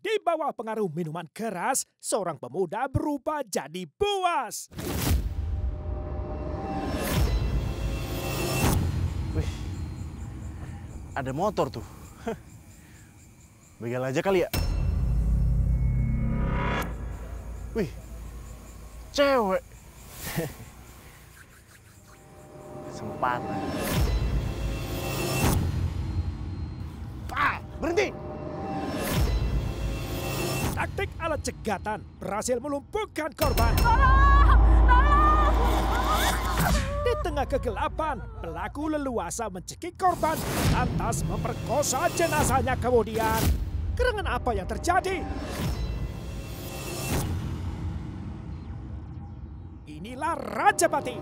Di bawah pengaruh minuman keras, seorang pemuda berubah jadi buas. Wih, ada motor tuh. Begal aja kali ya. Wih, cewek. Kesempatan. Ah, berhenti! Taktik alat cegatan berhasil melumpuhkan korban. Tolong! Tolong! Di tengah kegelapan, pelaku leluasa mencekik korban lantas memperkosa jenazahnya kemudian. Kerengan apa yang terjadi? Inilah raja Pati.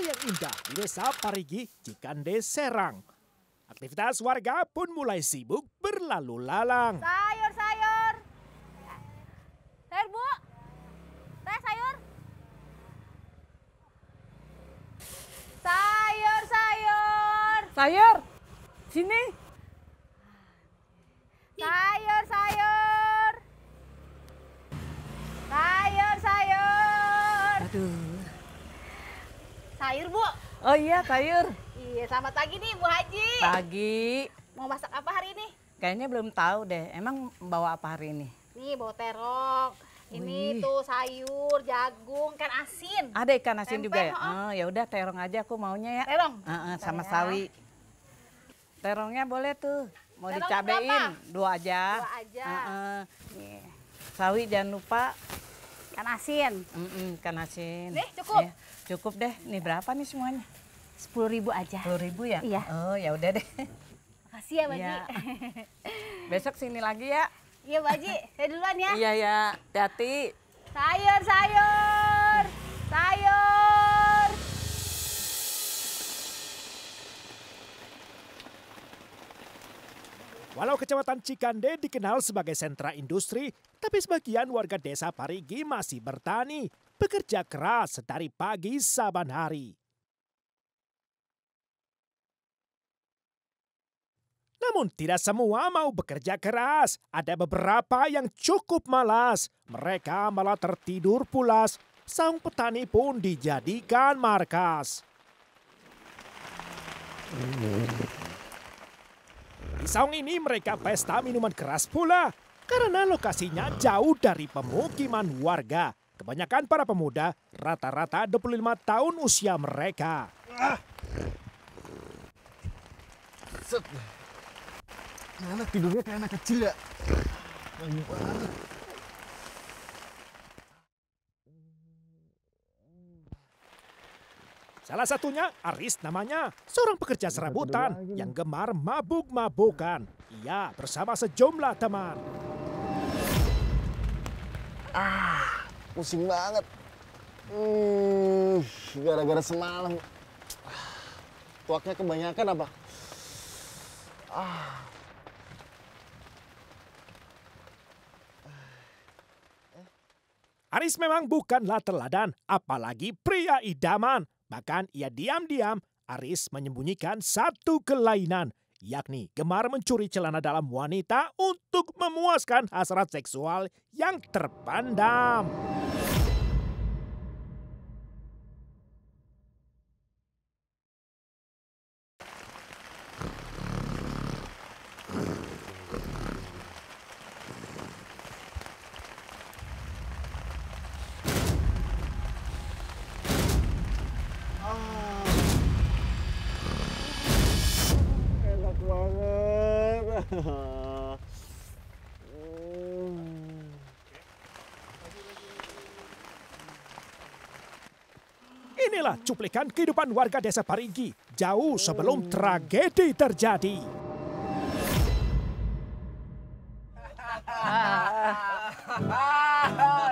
yang indah di Desa Parigi, Cikande, Serang. Aktivitas warga pun mulai sibuk berlalu lalang. Sayur, sayur. Sayur, Bu. Teh, sayur. Sayur, sayur. Sayur. Sini. Sayur, sayur. sayur, Bu. Oh iya, sayur. Iya, selamat pagi nih, Bu Haji. Pagi. Mau masak apa hari ini? Kayaknya belum tahu deh. Emang bawa apa hari ini? Nih, bawa terong. Ini Wih. tuh sayur, jagung, ikan asin. Ada ikan asin Tempe, juga ya? Oh, ya udah terong aja aku maunya ya. Terong. Uh -uh, sama ya. sawi. Terongnya boleh tuh. Mau dicabein, dua aja. Dua aja. Uh -uh. Sawi jangan lupa. Ikan asin. Mm -mm, ikan asin. Nih, cukup. Ya, cukup deh. Nih berapa nih semuanya? Sepuluh ribu aja. Sepuluh ribu ya? Iya. Oh, ya udah deh. Makasih ya, Baji. ya. Besok sini lagi ya. Iya, Baji, Saya duluan ya. Iya, ya. Hati-hati. Sayur, sayur. Sayur. Walau kecamatan Cikande dikenal sebagai sentra industri, tapi sebagian warga desa Parigi masih bertani, bekerja keras dari pagi saban hari. Namun tidak semua mau bekerja keras, ada beberapa yang cukup malas. Mereka malah tertidur pulas, Sang petani pun dijadikan markas. Di saung ini mereka pesta minuman keras pula karena lokasinya jauh dari pemukiman warga. Kebanyakan para pemuda rata-rata 25 tahun usia mereka. Anak tidurnya kayak anak kecil ya. Banyak banget. Salah satunya Aris namanya, seorang pekerja serabutan yang gemar mabuk-mabukan. Ia bersama sejumlah teman. Ah, pusing banget. Hmm, gara-gara hmm, semalam. Ah, tuaknya kebanyakan apa? Ah, Aris memang bukanlah teladan, apalagi pria idaman. Bahkan ia diam-diam Aris menyembunyikan satu kelainan, yakni gemar mencuri celana dalam wanita untuk memuaskan hasrat seksual yang terpendam. Inilah cuplikan kehidupan warga desa Parigi jauh sebelum tragedi terjadi.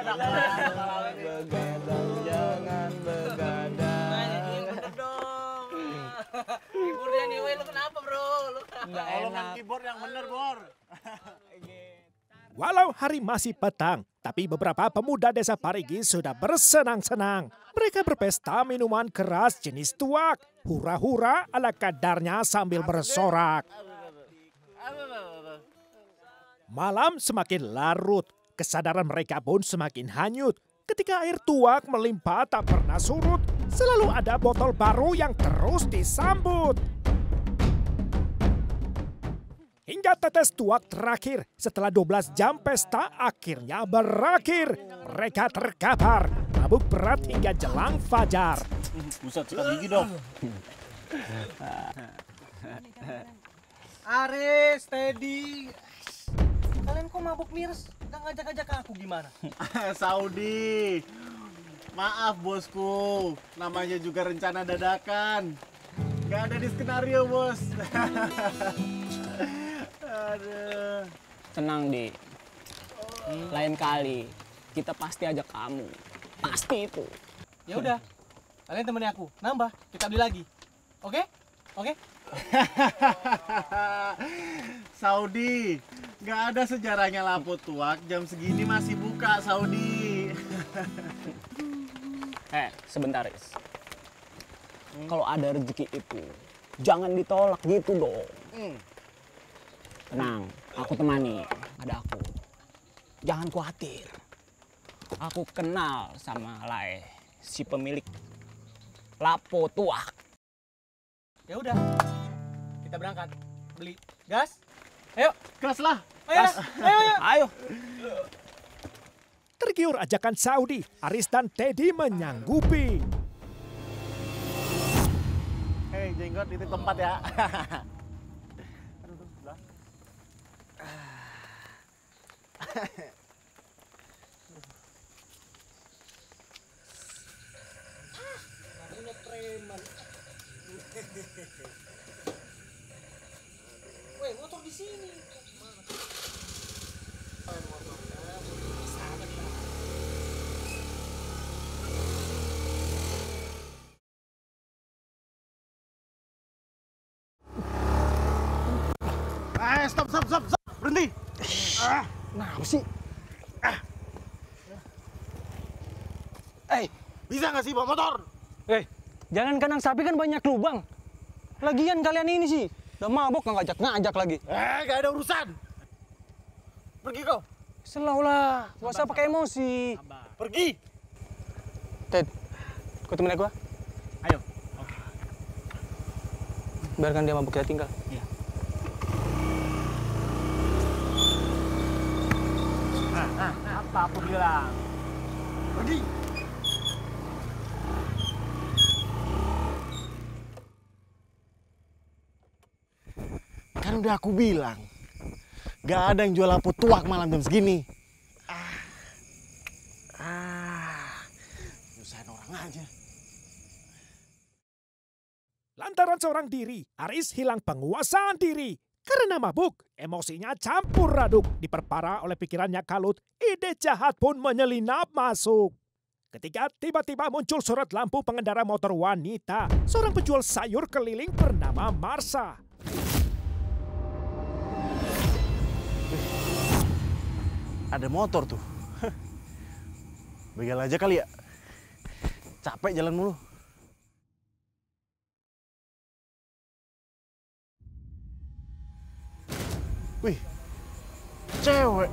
Jangan begadang. Ibu Rian, lu kenapa? Enggak enak. keyboard yang bener, Bor. Gitu. Walau hari masih petang, tapi beberapa pemuda desa Parigi sudah bersenang-senang. Mereka berpesta minuman keras jenis tuak, hura-hura ala kadarnya sambil bersorak. Malam semakin larut, kesadaran mereka pun semakin hanyut. Ketika air tuak melimpah tak pernah surut, selalu ada botol baru yang terus disambut. Hingga tetes tuak terakhir setelah 12 jam pesta akhirnya berakhir. Mereka terkapar, mabuk berat hingga jelang fajar. Pusat sikat gigi dong. Aris, Teddy. Kalian kok mabuk miris? Gak ngajak-ngajak aku gimana? Saudi, maaf bosku. Namanya juga rencana dadakan. Gak ada di skenario bos. Tenang, Di. Oh. Lain kali kita pasti ajak kamu. Pasti itu. Ya udah. Kalian temenin aku. Nambah, kita beli lagi. Oke? Oke? Saudi, nggak ada sejarahnya lampu tuak jam segini masih buka Saudi. eh, sebentar, Is. Hmm? Kalau ada rezeki itu, jangan ditolak gitu dong. Hmm. Tenang, aku temani. Ada aku. Jangan khawatir. Aku kenal sama Lae, si pemilik lapo tua. Ya udah, kita berangkat beli gas. Ayo, gas lah. Ayo, gas. ayo, ayo. ayo. Tergiur ajakan Saudi, Aris dan Teddy menyanggupi. Hei, jenggot itu tempat ya. Uno preman. Weh, motor di sini. Apa sih? Ah. Eh, hey, bisa nggak sih bawa motor? Eh, hey, kanang sapi kan banyak lubang. Lagian kalian ini sih, udah mabok nggak ngajak-ngajak lagi. Eh, hey, gak ada urusan. Pergi kau. Selaulah, gak usah pakai emosi. Sabar. Pergi. Ted, kau temenin gua? Ah? Ayo. Okay. Biarkan dia mabuk kita tinggal. Iya. nah, nah, apa aku bilang pergi kan udah aku bilang gak ada yang jual lampu tuak malam jam segini ah ah orang aja Lantaran seorang diri, Aris hilang penguasaan diri. Karena mabuk, emosinya campur aduk, diperparah oleh pikirannya kalut, ide jahat pun menyelinap masuk. Ketika tiba-tiba muncul surat lampu pengendara motor wanita, seorang penjual sayur keliling bernama Marsa. Ada motor tuh. Begal aja kali ya. Capek jalan mulu. Wih, cewek.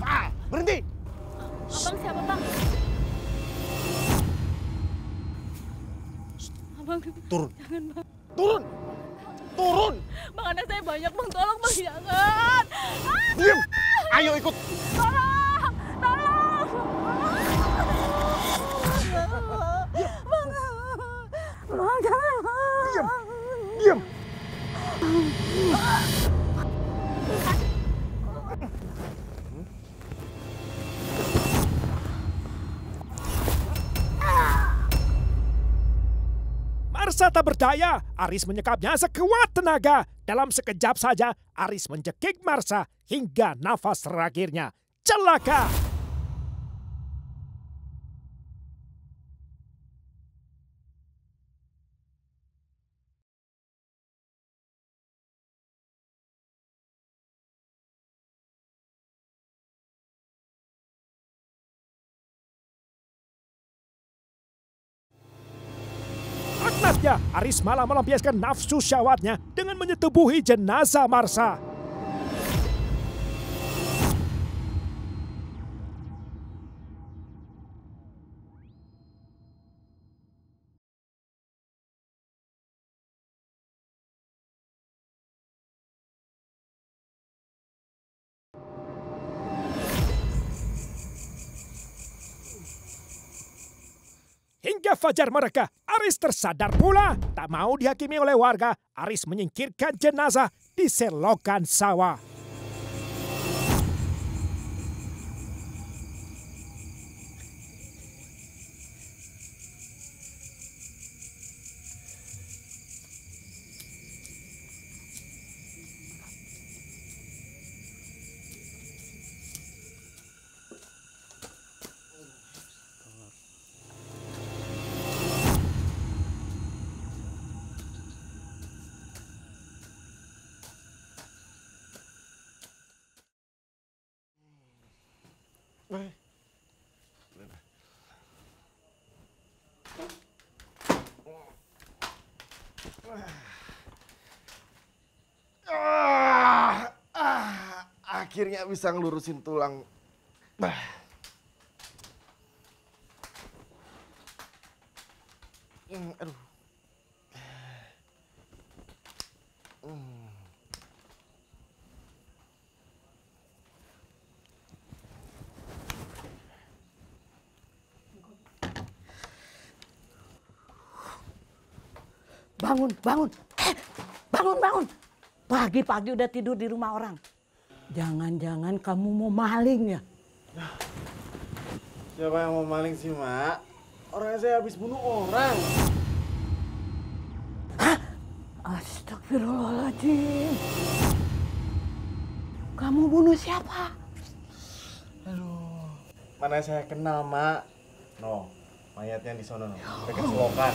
Ah, berhenti. Abang siapa, Bang? Abang, turun. Jangan, Bang. merasa tak berdaya, Aris menyekapnya sekuat tenaga. Dalam sekejap saja, Aris menjekik Marsa hingga nafas terakhirnya. Celaka! Arismala melampiaskan nafsu syawatnya dengan menyetubuhi jenazah Marsa. Fajar mereka. Aris tersadar pula. Tak mau dihakimi oleh warga. Aris menyingkirkan jenazah di selokan sawah. Ah, ah, akhirnya bisa ngelurusin tulang. Bah. bangun, bangun. Eh, bangun, bangun. Pagi-pagi udah tidur di rumah orang. Jangan-jangan kamu mau maling ya? Siapa yang mau maling sih, Mak? Orangnya saya habis bunuh orang. Hah? Astagfirullahaladzim. Kamu bunuh siapa? Aduh. Mana saya kenal, Mak. No, mayatnya di sana. No. Dekat selokan.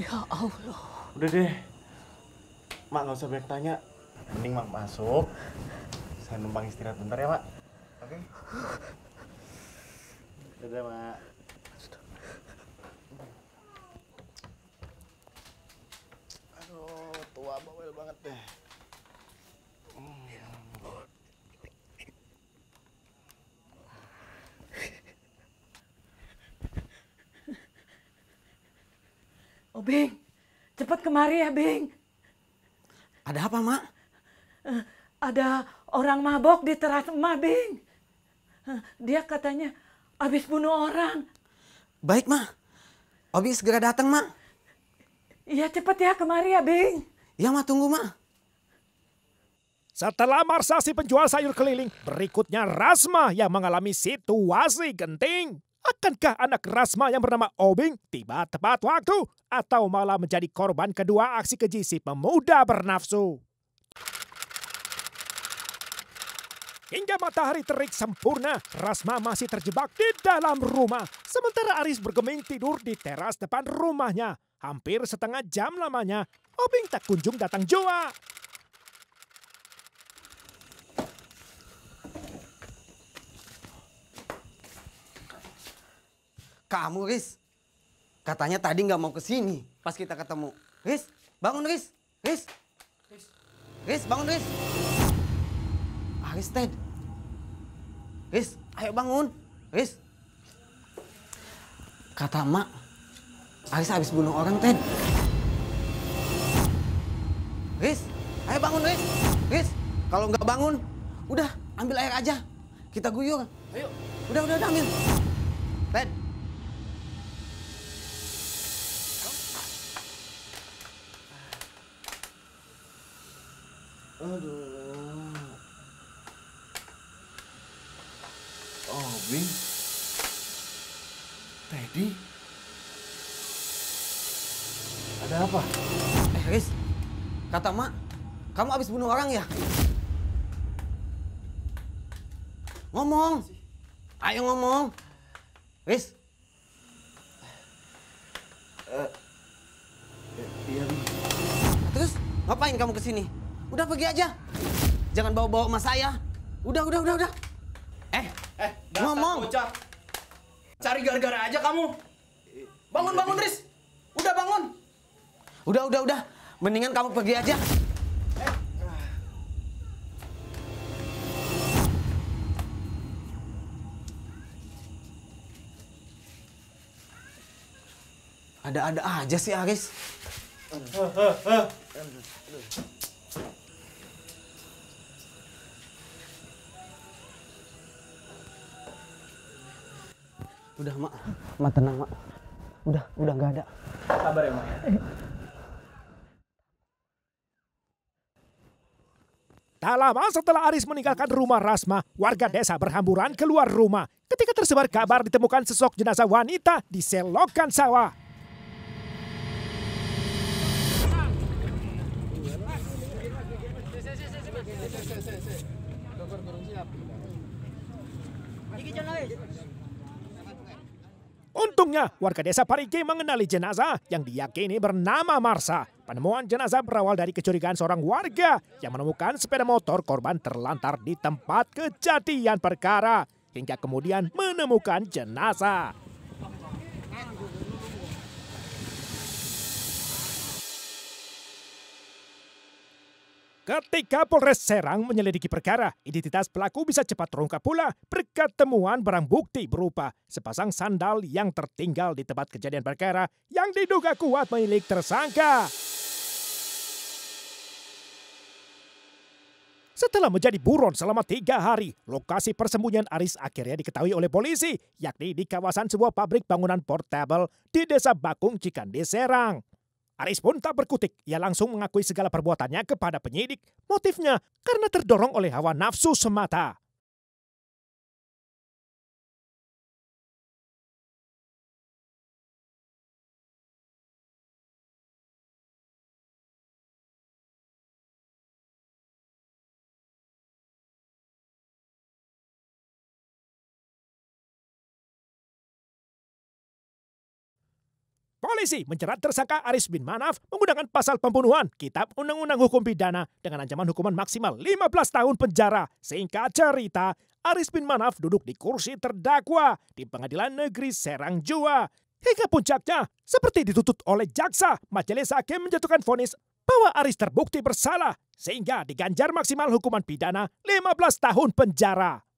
Ya Allah. Udah deh. Mak nggak usah banyak tanya. Mending Mak masuk. Saya numpang istirahat bentar ya, Mak. Oke. Okay. Dadah, Mak. Aduh, tua bawel banget deh. Oh, Bing. Cepat kemari ya, Bing. Ada apa, Mak? Eh, ada orang mabok di teras emak, Bing. Eh, dia katanya habis bunuh orang. Baik, Mak. Obi segera datang, Mak. Iya, cepat ya kemari ya, Bing. Iya, Mak. Tunggu, Mak. Setelah marsasi penjual sayur keliling, berikutnya Rasma yang mengalami situasi genting. Akankah anak Rasma yang bernama Obing tiba tepat waktu atau malah menjadi korban kedua aksi keji si pemuda bernafsu? Hingga matahari terik sempurna, Rasma masih terjebak di dalam rumah. Sementara Aris bergeming tidur di teras depan rumahnya. Hampir setengah jam lamanya, Obing tak kunjung datang jua. Kamu, Riz. Katanya tadi nggak mau kesini pas kita ketemu. Riz, bangun Riz. Riz. Riz, bangun Riz. Ah, Ted. Riz, ayo bangun. Riz. Kata emak, Aris habis bunuh orang, Ted. Riz, ayo bangun Riz. Riz, kalau nggak bangun, udah ambil air aja. Kita guyur. Ayo. Udah, udah, udah ambil. Ted, Kata mak, kamu habis bunuh orang ya? Ngomong. Ayo ngomong. Riz. Eh, iya, Terus ngapain kamu kesini? Udah pergi aja. Jangan bawa-bawa mas saya. Udah, udah, udah, udah. Eh, eh, ngomong. Bocah. Cari gara-gara aja kamu. Eh, bangun, eh, bangun, Riz. Udah bangun. Udah, udah, udah. Mendingan kamu pergi aja. Ada-ada aja sih Aris. Udah, Mak. Mak tenang, Mak. Udah, udah nggak ada. Sabar ya, Mak. Tak lama setelah Aris meninggalkan rumah Rasma, warga desa berhamburan keluar rumah. Ketika tersebar kabar ditemukan sesok jenazah wanita di selokan sawah. Untungnya warga desa Parigi mengenali jenazah yang diyakini bernama Marsa. Penemuan jenazah berawal dari kecurigaan seorang warga yang menemukan sepeda motor korban terlantar di tempat kejadian perkara hingga kemudian menemukan jenazah. Ketika Polres Serang menyelidiki perkara, identitas pelaku bisa cepat terungkap pula berkat temuan barang bukti berupa sepasang sandal yang tertinggal di tempat kejadian perkara yang diduga kuat milik tersangka. Setelah menjadi buron selama tiga hari, lokasi persembunyian Aris akhirnya diketahui oleh polisi, yakni di kawasan sebuah pabrik bangunan portable di desa Bakung, Cikande, Serang. Aris pun tak berkutik, ia langsung mengakui segala perbuatannya kepada penyidik. Motifnya karena terdorong oleh hawa nafsu semata. Polisi menjerat tersangka Aris bin Manaf menggunakan pasal pembunuhan Kitab Undang-Undang Hukum Pidana dengan ancaman hukuman maksimal 15 tahun penjara. Singkat cerita, Aris bin Manaf duduk di kursi terdakwa di Pengadilan Negeri Serang Jua. Hingga puncaknya, seperti ditutup oleh jaksa, majelis hakim menjatuhkan vonis bahwa Aris terbukti bersalah sehingga diganjar maksimal hukuman pidana 15 tahun penjara.